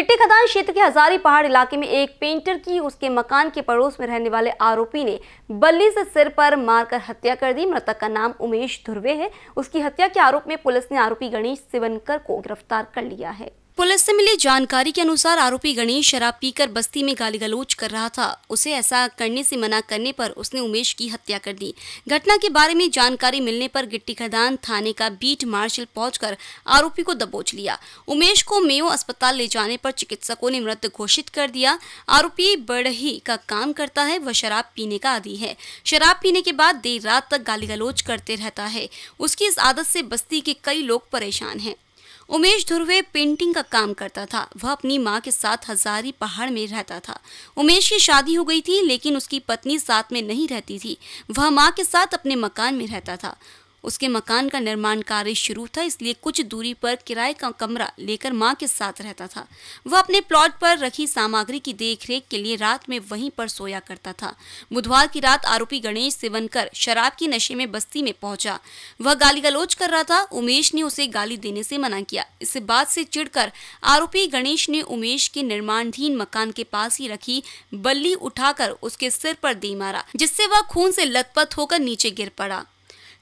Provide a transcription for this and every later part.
गिट्टी खदान क्षेत्र के हजारी पहाड़ इलाके में एक पेंटर की उसके मकान के पड़ोस में रहने वाले आरोपी ने बल्ली से सिर पर मारकर हत्या कर दी मृतक का नाम उमेश ध्रुवे है उसकी हत्या के आरोप में पुलिस ने आरोपी गणेश सिवनकर को गिरफ्तार कर लिया है पुलिस से मिली जानकारी के अनुसार आरोपी गणेश शराब पीकर बस्ती में गाली गलोच कर रहा था उसे ऐसा करने से मना करने पर उसने उमेश की हत्या कर दी घटना के बारे में जानकारी मिलने पर गिट्टी खदान थाने का बीट मार्शल पहुंचकर आरोपी को दबोच लिया उमेश को मेयो अस्पताल ले जाने पर चिकित्सकों ने मृत घोषित कर दिया आरोपी बड़ही का काम करता है वह शराब पीने का आदि है शराब पीने के बाद देर रात तक गाली गलोच करते रहता है उसकी इस आदत से बस्ती के कई लोग परेशान है उमेश ध्रुवे पेंटिंग का काम करता था वह अपनी माँ के साथ हजारी पहाड़ में रहता था उमेश की शादी हो गई थी लेकिन उसकी पत्नी साथ में नहीं रहती थी वह माँ के साथ अपने मकान में रहता था उसके मकान का निर्माण कार्य शुरू था इसलिए कुछ दूरी पर किराए का कमरा लेकर माँ के साथ रहता था वह अपने प्लॉट पर रखी सामग्री की देखरेख के लिए रात में वहीं पर सोया करता था बुधवार की रात आरोपी गणेश सिवनकर शराब के नशे में बस्ती में पहुंचा वह गाली गलोच कर रहा था उमेश ने उसे गाली देने से मना किया इस बात से चिड़कर आरोपी गणेश ने उमेश के निर्माणधीन मकान के पास ही रखी बल्ली उठाकर उसके सिर पर दे मारा जिससे वह खून से लथपथ होकर नीचे गिर पड़ा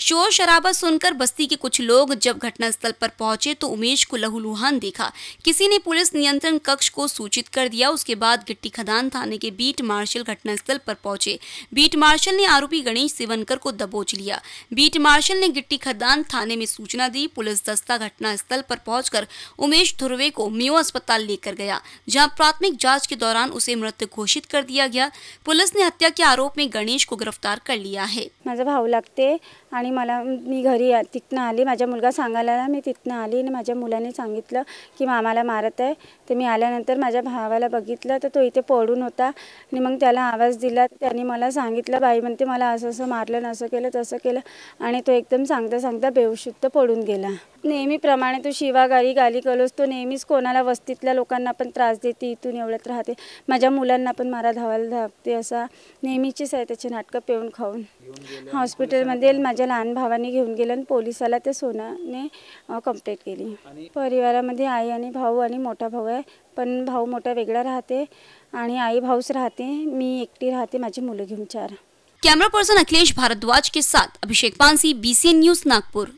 शोर शराबा सुनकर बस्ती के कुछ लोग जब घटनास्थल पर पहुंचे तो उमेश को लहूलुहान देखा किसी ने पुलिस नियंत्रण कक्ष को सूचित कर दिया उसके बाद गिट्टी खदान थाने के बीट मार्शल घटनास्थल पर पहुंचे बीट मार्शल ने आरोपी गणेश सिवनकर को दबोच लिया बीट मार्शल ने गिट्टी खदान थाने में सूचना दी पुलिस दस्ता घटनास्थल पर पहुंचकर उमेश धुर्वे को मेयो अस्पताल लेकर गया जहां प्राथमिक जांच के दौरान उसे मृत घोषित कर दिया गया पुलिस ने हत्या के आरोप में गणेश को गिरफ्तार कर लिया है आणि मला मी घरी तिथनं आली माझ्या मुलगा सांगायला मी तिथनं आली आणि माझ्या मुलाने सांगितलं की मामाला मारत आहे तर मी आल्यानंतर माझ्या भावाला बघितलं तर तो इथे पडून होता आणि मग त्याला आवाज दिला त्याने मला सांगितलं बाई म्हणते मला असं असं मारलं असं केलं तसं केलं आणि तो एकदम सांगता सांगता बेवशुद्ध पडून गेला नेहमीप्रमाणे तो शिवागारी गाली गलोस तो नेहमीच कोणाला वस्तीतल्या लोकांना पण त्रास देते इथून एवढ्यात राहते माझ्या मुलांना पण मारा धावायला धावते असा नेहमीचीच आहे त्याचे नाटकं पेऊन खाऊन हॉस्पिटलमध्ये माझ्या लहान भावाने घेऊन गेलं आणि पोलिसाला त्या सोनाने कंप्लेट केली परिवारामध्ये आई आणि भाऊ आणि मोठा भाऊ आहे पण भाऊ मोठा वेगळा राहते आणि आई भाऊच राहते मी एकटी राहते माझी मुलं घेऊन चार कॅमेरा पर्सन अखिलेश भारद्वाज के साथ अभिषेक पांसी बीसीएन न्यूज नागपूर